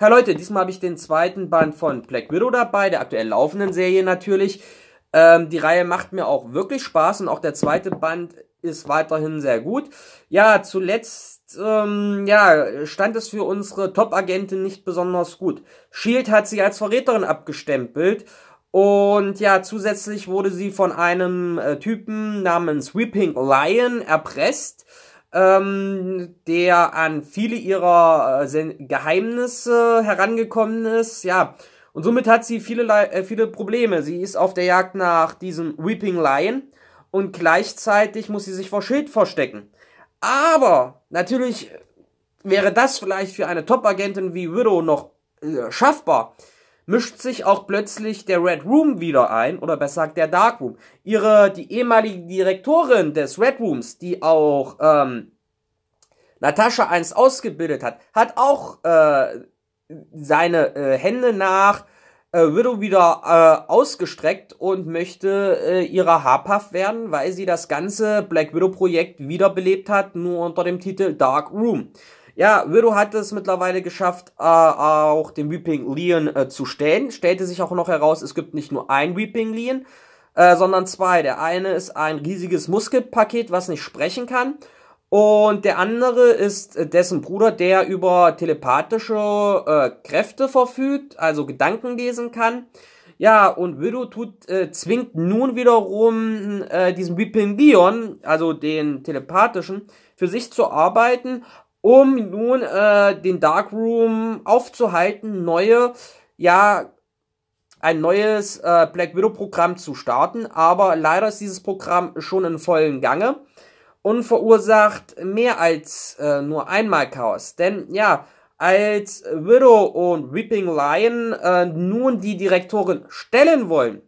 Ja Leute, diesmal habe ich den zweiten Band von Black Widow dabei, der aktuell laufenden Serie natürlich. Ähm, die Reihe macht mir auch wirklich Spaß und auch der zweite Band ist weiterhin sehr gut. Ja, zuletzt ähm, ja, stand es für unsere Top-Agentin nicht besonders gut. Shield hat sie als Verräterin abgestempelt und ja, zusätzlich wurde sie von einem äh, Typen namens Weeping Lion erpresst ähm, der an viele ihrer äh, Geheimnisse herangekommen ist, ja. Und somit hat sie viele, äh, viele Probleme. Sie ist auf der Jagd nach diesem Weeping Lion und gleichzeitig muss sie sich vor Schild verstecken. Aber natürlich wäre das vielleicht für eine Top-Agentin wie Widow noch äh, schaffbar mischt sich auch plötzlich der Red Room wieder ein, oder besser gesagt der Dark Room. Ihre, die ehemalige Direktorin des Red Rooms, die auch ähm, Natascha einst ausgebildet hat, hat auch äh, seine äh, Hände nach äh, Widow wieder äh, ausgestreckt und möchte äh, ihrer habhaft werden, weil sie das ganze Black Widow Projekt wiederbelebt hat, nur unter dem Titel Dark Room. Ja, Widow hat es mittlerweile geschafft, äh, auch den Weeping Leon äh, zu stellen. Stellte sich auch noch heraus, es gibt nicht nur ein Weeping Leon, äh, sondern zwei. Der eine ist ein riesiges Muskelpaket, was nicht sprechen kann. Und der andere ist äh, dessen Bruder, der über telepathische äh, Kräfte verfügt, also Gedanken lesen kann. Ja, und Widow tut, äh, zwingt nun wiederum äh, diesen Weeping Leon, also den telepathischen, für sich zu arbeiten, um nun äh, den Darkroom aufzuhalten, neue, ja, ein neues äh, Black Widow Programm zu starten. Aber leider ist dieses Programm schon in vollen Gange und verursacht mehr als äh, nur einmal Chaos. Denn ja, als Widow und Weeping Lion äh, nun die Direktorin stellen wollen,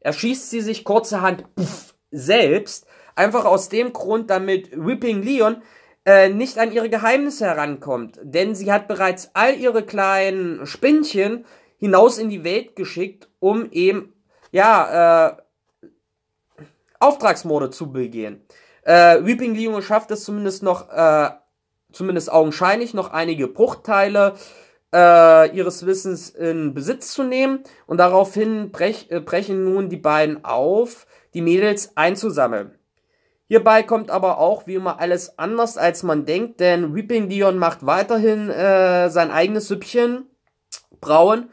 erschießt sie sich kurzerhand pff, selbst. Einfach aus dem Grund, damit Weeping Leon äh, nicht an ihre Geheimnisse herankommt, denn sie hat bereits all ihre kleinen Spinnchen hinaus in die Welt geschickt, um eben, ja, äh, Auftragsmorde zu begehen. Äh, Weeping Leo schafft es zumindest noch, äh, zumindest augenscheinlich, noch einige Bruchteile äh, ihres Wissens in Besitz zu nehmen und daraufhin brech, äh, brechen nun die beiden auf, die Mädels einzusammeln. Hierbei kommt aber auch wie immer alles anders, als man denkt, denn Weeping Dion macht weiterhin äh, sein eigenes Süppchen brauen.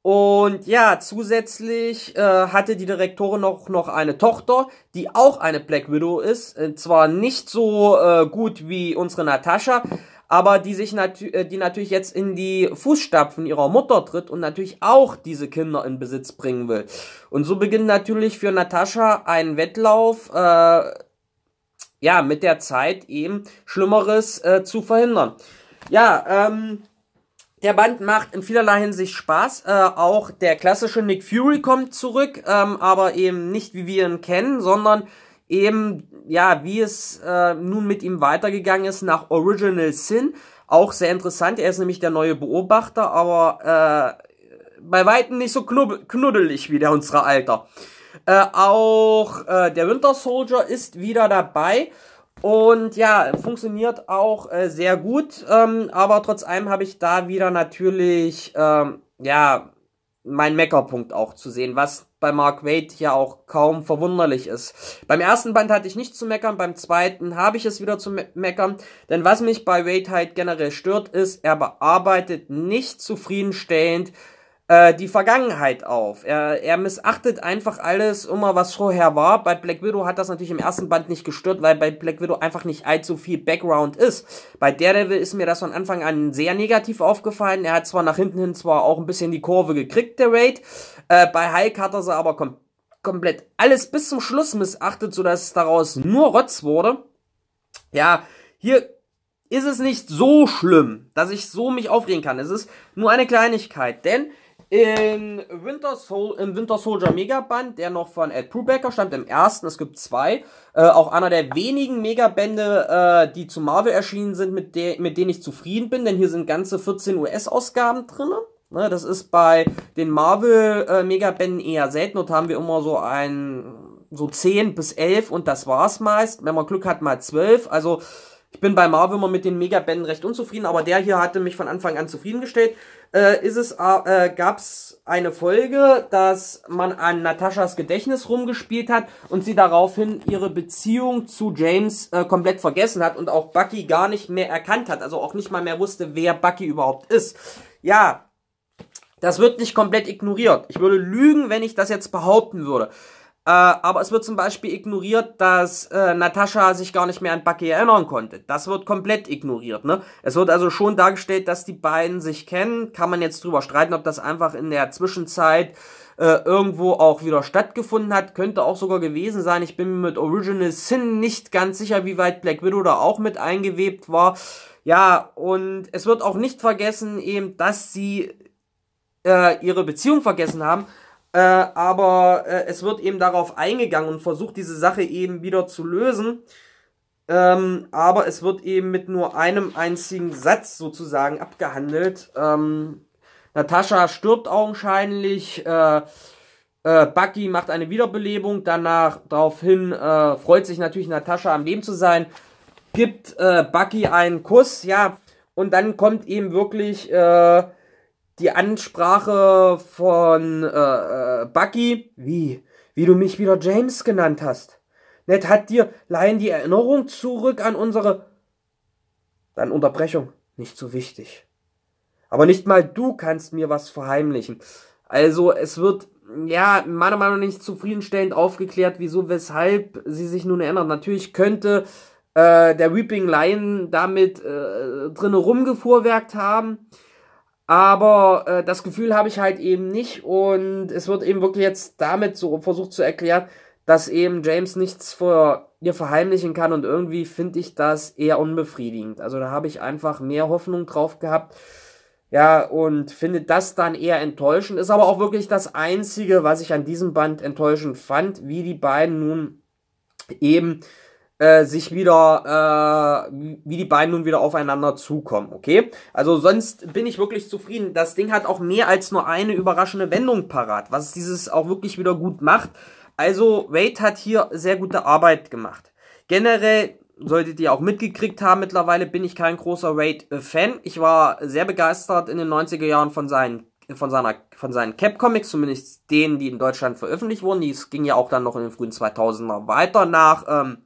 Und ja, zusätzlich äh, hatte die Direktorin noch, noch eine Tochter, die auch eine Black Widow ist. Äh, zwar nicht so äh, gut wie unsere Natascha, aber die sich natu äh, die natürlich jetzt in die Fußstapfen ihrer Mutter tritt und natürlich auch diese Kinder in Besitz bringen will. Und so beginnt natürlich für Natascha ein Wettlauf. Äh, ja, mit der Zeit eben Schlimmeres äh, zu verhindern. Ja, ähm, der Band macht in vielerlei Hinsicht Spaß. Äh, auch der klassische Nick Fury kommt zurück, ähm, aber eben nicht wie wir ihn kennen, sondern eben, ja, wie es äh, nun mit ihm weitergegangen ist nach Original Sin. Auch sehr interessant. Er ist nämlich der neue Beobachter, aber äh, bei weitem nicht so knuddelig wie der unserer Alter. Äh, auch äh, der Winter Soldier ist wieder dabei. Und ja, funktioniert auch äh, sehr gut. Ähm, aber trotz allem habe ich da wieder natürlich, ähm, ja, mein Meckerpunkt auch zu sehen, was bei Mark Wade ja auch kaum verwunderlich ist. Beim ersten Band hatte ich nicht zu meckern, beim zweiten habe ich es wieder zu me meckern, denn was mich bei Wade halt generell stört, ist, er bearbeitet nicht zufriedenstellend äh, die Vergangenheit auf. Er, er missachtet einfach alles immer, was vorher war. Bei Black Widow hat das natürlich im ersten Band nicht gestört, weil bei Black Widow einfach nicht allzu viel Background ist. Bei Daredevil ist mir das von Anfang an sehr negativ aufgefallen. Er hat zwar nach hinten hin zwar auch ein bisschen die Kurve gekriegt, der Raid. Äh, bei Hulk hat er sie aber kom komplett alles bis zum Schluss missachtet, sodass daraus nur Rotz wurde. Ja, hier ist es nicht so schlimm, dass ich so mich aufregen kann. Es ist nur eine Kleinigkeit, denn in Winter Soul, im Winter Soldier Megaband, der noch von Ed Brubaker stammt, im ersten, es gibt zwei, äh, auch einer der wenigen Megabände, äh, die zu Marvel erschienen sind, mit, de mit denen ich zufrieden bin, denn hier sind ganze 14 US-Ausgaben drinne. Ne, das ist bei den Marvel-Megabänden äh, eher selten. Dort haben wir immer so ein, so 10 bis 11 und das war's meist. Wenn man Glück hat, mal 12. Also, ich bin bei Marvel immer mit den mega recht unzufrieden, aber der hier hatte mich von Anfang an zufriedengestellt. Äh, ist es, äh, äh, gab's eine Folge, dass man an Nataschas Gedächtnis rumgespielt hat und sie daraufhin ihre Beziehung zu James äh, komplett vergessen hat und auch Bucky gar nicht mehr erkannt hat, also auch nicht mal mehr wusste, wer Bucky überhaupt ist. Ja, das wird nicht komplett ignoriert. Ich würde lügen, wenn ich das jetzt behaupten würde. Äh, aber es wird zum Beispiel ignoriert, dass äh, Natascha sich gar nicht mehr an Bucky erinnern konnte. Das wird komplett ignoriert. Ne? Es wird also schon dargestellt, dass die beiden sich kennen. Kann man jetzt drüber streiten, ob das einfach in der Zwischenzeit äh, irgendwo auch wieder stattgefunden hat. Könnte auch sogar gewesen sein. Ich bin mir mit Original Sin nicht ganz sicher, wie weit Black Widow da auch mit eingewebt war. Ja, und es wird auch nicht vergessen, eben, dass sie äh, ihre Beziehung vergessen haben, äh, aber äh, es wird eben darauf eingegangen und versucht, diese Sache eben wieder zu lösen. Ähm, aber es wird eben mit nur einem einzigen Satz sozusagen abgehandelt. Ähm, Natascha stirbt augenscheinlich. Äh, äh, Bucky macht eine Wiederbelebung. Danach daraufhin äh, freut sich natürlich Natascha am Leben zu sein. Gibt äh, Bucky einen Kuss, ja. Und dann kommt eben wirklich äh, die Ansprache von äh, äh, Bucky, wie, wie du mich wieder James genannt hast. Ned hat dir leihen die Erinnerung zurück an unsere. Dann Unterbrechung, nicht so wichtig. Aber nicht mal du kannst mir was verheimlichen. Also es wird ja, meiner Meinung nach nicht zufriedenstellend aufgeklärt, wieso, weshalb sie sich nun erinnert. Natürlich könnte äh, der Weeping Lion damit äh, drinne rumgefuhrwerkt haben. Aber äh, das Gefühl habe ich halt eben nicht und es wird eben wirklich jetzt damit so versucht zu erklären, dass eben James nichts vor ihr verheimlichen kann und irgendwie finde ich das eher unbefriedigend. Also da habe ich einfach mehr Hoffnung drauf gehabt. Ja, und finde das dann eher enttäuschend. Ist aber auch wirklich das Einzige, was ich an diesem Band enttäuschend fand, wie die beiden nun eben äh, sich wieder, äh, wie die beiden nun wieder aufeinander zukommen, okay? Also sonst bin ich wirklich zufrieden. Das Ding hat auch mehr als nur eine überraschende Wendung parat, was dieses auch wirklich wieder gut macht. Also Wade hat hier sehr gute Arbeit gemacht. Generell solltet ihr auch mitgekriegt haben, mittlerweile bin ich kein großer Wade-Fan. Ich war sehr begeistert in den 90er Jahren von seinen von, seiner, von seinen Cap-Comics, zumindest denen, die in Deutschland veröffentlicht wurden. Dies ging ja auch dann noch in den frühen 2000er weiter nach ähm,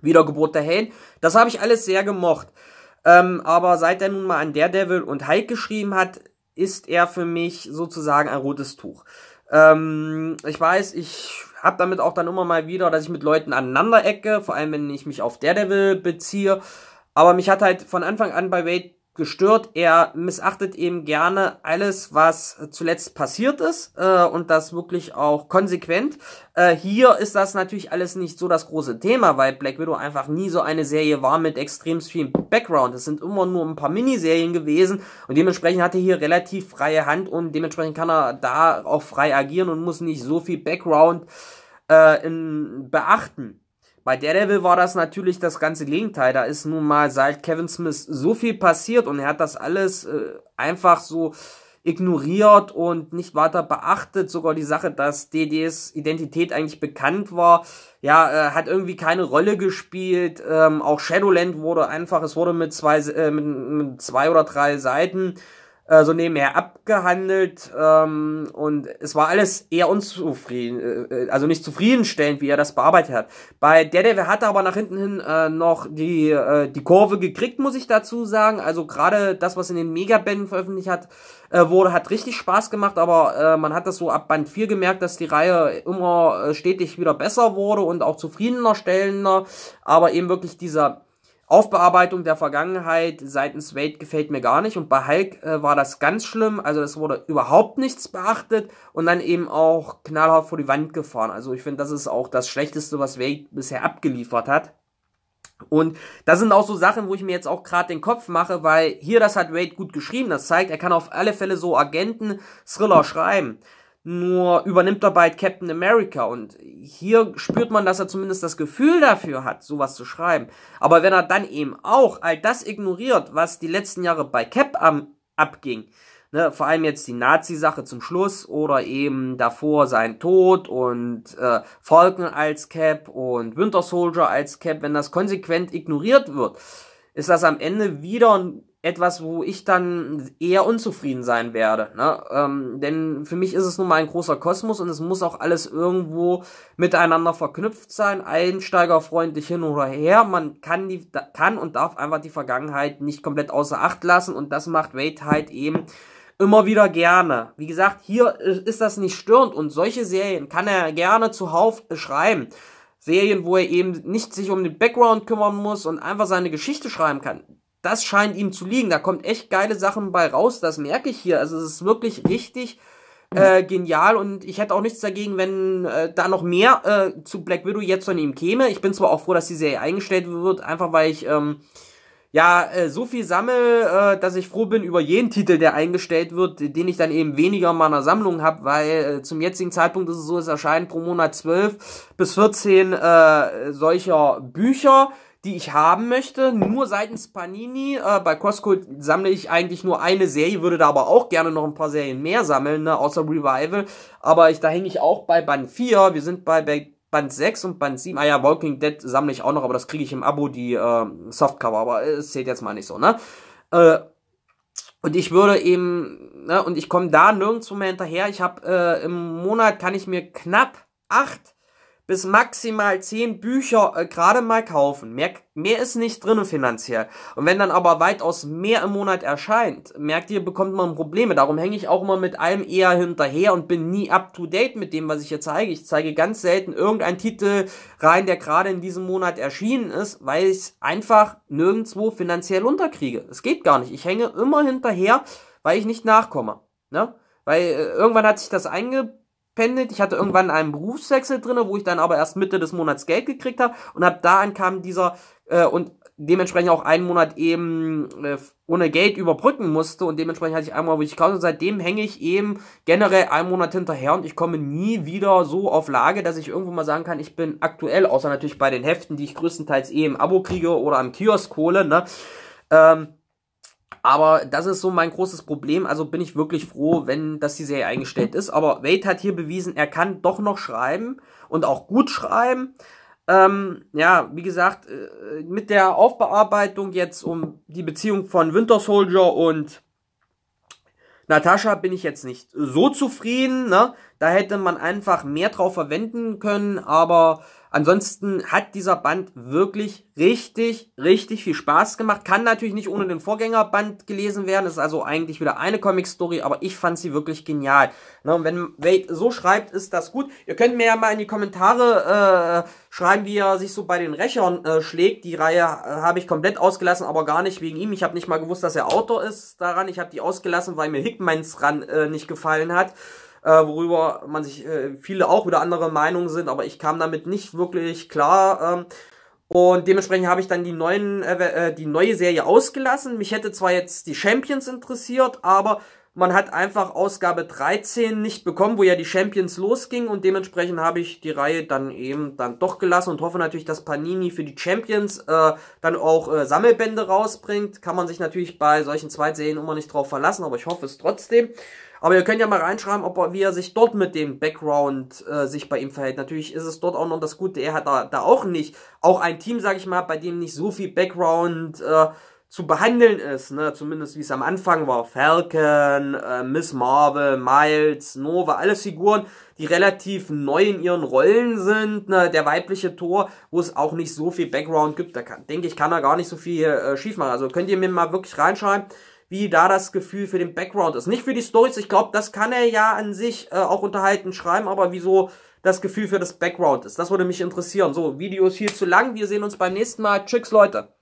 Wiedergeburt der Helden. Das habe ich alles sehr gemocht. Ähm, aber seit er nun mal an Daredevil und Hulk geschrieben hat, ist er für mich sozusagen ein rotes Tuch. Ähm, ich weiß, ich habe damit auch dann immer mal wieder, dass ich mit Leuten aneinander ecke, vor allem wenn ich mich auf Daredevil beziehe. Aber mich hat halt von Anfang an bei Wade gestört. Er missachtet eben gerne alles, was zuletzt passiert ist äh, und das wirklich auch konsequent. Äh, hier ist das natürlich alles nicht so das große Thema, weil Black Widow einfach nie so eine Serie war mit extrem viel Background. Es sind immer nur ein paar Miniserien gewesen und dementsprechend hat er hier relativ freie Hand und dementsprechend kann er da auch frei agieren und muss nicht so viel Background äh, in, beachten. Bei Daredevil war das natürlich das ganze Gegenteil. Da ist nun mal seit Kevin Smith so viel passiert und er hat das alles äh, einfach so ignoriert und nicht weiter beachtet. Sogar die Sache, dass DDs Identität eigentlich bekannt war, ja, äh, hat irgendwie keine Rolle gespielt. Ähm, auch Shadowland wurde einfach, es wurde mit zwei, äh, mit, mit zwei oder drei Seiten äh, so nebenher abgehandelt ähm, und es war alles eher unzufrieden, äh, also nicht zufriedenstellend, wie er das bearbeitet hat. Bei der der hat er aber nach hinten hin äh, noch die, äh, die Kurve gekriegt, muss ich dazu sagen. Also gerade das, was in den Megabänden veröffentlicht hat, äh, wurde, hat richtig Spaß gemacht, aber äh, man hat das so ab Band 4 gemerkt, dass die Reihe immer äh, stetig wieder besser wurde und auch zufriedener, stellender, aber eben wirklich dieser Aufbearbeitung der Vergangenheit seitens Wade gefällt mir gar nicht und bei Hulk äh, war das ganz schlimm, also es wurde überhaupt nichts beachtet und dann eben auch knallhart vor die Wand gefahren. Also ich finde, das ist auch das Schlechteste, was Wade bisher abgeliefert hat. Und das sind auch so Sachen, wo ich mir jetzt auch gerade den Kopf mache, weil hier das hat Wade gut geschrieben, das zeigt, er kann auf alle Fälle so Agenten-Thriller schreiben nur übernimmt er bald Captain America und hier spürt man, dass er zumindest das Gefühl dafür hat, sowas zu schreiben. Aber wenn er dann eben auch all das ignoriert, was die letzten Jahre bei Cap am, abging, ne, vor allem jetzt die Nazi-Sache zum Schluss oder eben davor sein Tod und äh, Falcon als Cap und Winter Soldier als Cap, wenn das konsequent ignoriert wird, ist das am Ende wieder ein etwas, wo ich dann eher unzufrieden sein werde. Ne? Ähm, denn für mich ist es nun mal ein großer Kosmos und es muss auch alles irgendwo miteinander verknüpft sein, einsteigerfreundlich hin oder her. Man kann, die, kann und darf einfach die Vergangenheit nicht komplett außer Acht lassen und das macht Wade halt eben immer wieder gerne. Wie gesagt, hier ist das nicht störend und solche Serien kann er gerne zuhauf schreiben. Serien, wo er eben nicht sich um den Background kümmern muss und einfach seine Geschichte schreiben kann das scheint ihm zu liegen. Da kommt echt geile Sachen bei raus, das merke ich hier. Also es ist wirklich richtig äh, genial und ich hätte auch nichts dagegen, wenn äh, da noch mehr äh, zu Black Widow jetzt von ihm käme. Ich bin zwar auch froh, dass die Serie eingestellt wird, einfach weil ich ähm, ja äh, so viel sammle, äh, dass ich froh bin über jeden Titel, der eingestellt wird, den ich dann eben weniger in meiner Sammlung habe, weil äh, zum jetzigen Zeitpunkt ist es so, es erscheinen pro Monat 12 bis 14 äh, solcher Bücher die ich haben möchte, nur seitens Panini. Äh, bei Costco sammle ich eigentlich nur eine Serie, würde da aber auch gerne noch ein paar Serien mehr sammeln, ne, außer Revival. Aber ich, da hänge ich auch bei Band 4. Wir sind bei, bei Band 6 und Band 7. Ah ja, Walking Dead sammle ich auch noch, aber das kriege ich im Abo, die äh, Softcover. Aber es zählt jetzt mal nicht so, ne? Äh, und ich würde eben, ne, und ich komme da nirgendwo mehr hinterher. Ich habe äh, im Monat kann ich mir knapp acht bis maximal zehn Bücher äh, gerade mal kaufen. Mehr, mehr ist nicht drin finanziell. Und wenn dann aber weitaus mehr im Monat erscheint, merkt ihr, bekommt man Probleme. Darum hänge ich auch immer mit allem eher hinterher und bin nie up to date mit dem, was ich hier zeige. Ich zeige ganz selten irgendeinen Titel rein, der gerade in diesem Monat erschienen ist, weil ich einfach nirgendwo finanziell unterkriege. Es geht gar nicht. Ich hänge immer hinterher, weil ich nicht nachkomme. Ne? Weil äh, irgendwann hat sich das eingebaut gependelt. Ich hatte irgendwann einen Berufswechsel drin, wo ich dann aber erst Mitte des Monats Geld gekriegt habe und ab da ankam dieser äh, und dementsprechend auch einen Monat eben äh, ohne Geld überbrücken musste und dementsprechend hatte ich einmal, wo ich kaufe, seitdem hänge ich eben generell einen Monat hinterher und ich komme nie wieder so auf Lage, dass ich irgendwo mal sagen kann, ich bin aktuell, außer natürlich bei den Heften, die ich größtenteils eh im Abo kriege oder am Kiosk hole, ne, ähm, aber das ist so mein großes Problem. Also bin ich wirklich froh, wenn das die Serie eingestellt ist. Aber Wade hat hier bewiesen, er kann doch noch schreiben und auch gut schreiben. Ähm, ja, wie gesagt, äh, mit der Aufbearbeitung jetzt um die Beziehung von Winter Soldier und Natascha bin ich jetzt nicht so zufrieden. Ne? Da hätte man einfach mehr drauf verwenden können, aber Ansonsten hat dieser Band wirklich richtig, richtig viel Spaß gemacht. Kann natürlich nicht ohne den Vorgängerband gelesen werden. Das ist also eigentlich wieder eine Comic-Story, aber ich fand sie wirklich genial. Ne, und wenn Wade so schreibt, ist das gut. Ihr könnt mir ja mal in die Kommentare äh, schreiben, wie er sich so bei den Rechern äh, schlägt. Die Reihe äh, habe ich komplett ausgelassen, aber gar nicht wegen ihm. Ich habe nicht mal gewusst, dass er Autor ist daran. Ich habe die ausgelassen, weil mir Hickmans ran äh, nicht gefallen hat äh, worüber man sich äh, viele auch wieder andere Meinungen sind, aber ich kam damit nicht wirklich klar. Ähm, und dementsprechend habe ich dann die, neuen, äh, äh die neue Serie ausgelassen. Mich hätte zwar jetzt die Champions interessiert, aber man hat einfach Ausgabe 13 nicht bekommen, wo ja die Champions losging und dementsprechend habe ich die Reihe dann eben dann doch gelassen und hoffe natürlich, dass Panini für die Champions äh, dann auch äh, Sammelbände rausbringt. Kann man sich natürlich bei solchen Zweitserien immer nicht drauf verlassen, aber ich hoffe es trotzdem. Aber ihr könnt ja mal reinschreiben, ob er, wie er sich dort mit dem Background äh, sich bei ihm verhält. Natürlich ist es dort auch noch das Gute, er hat da, da auch nicht, auch ein Team, sag ich mal, bei dem nicht so viel Background äh, zu behandeln ist, ne? zumindest wie es am Anfang war. Falcon, äh, Miss Marvel, Miles, Nova, alle Figuren, die relativ neu in ihren Rollen sind. Ne? Der weibliche Tor, wo es auch nicht so viel Background gibt, da kann, denke ich, kann er gar nicht so viel äh, schief machen. Also könnt ihr mir mal wirklich reinschreiben, wie da das Gefühl für den Background ist. Nicht für die Stories, ich glaube, das kann er ja an sich äh, auch unterhalten schreiben, aber wieso das Gefühl für das Background ist. Das würde mich interessieren. So, Video ist viel zu lang. Wir sehen uns beim nächsten Mal. Tschüss, Leute.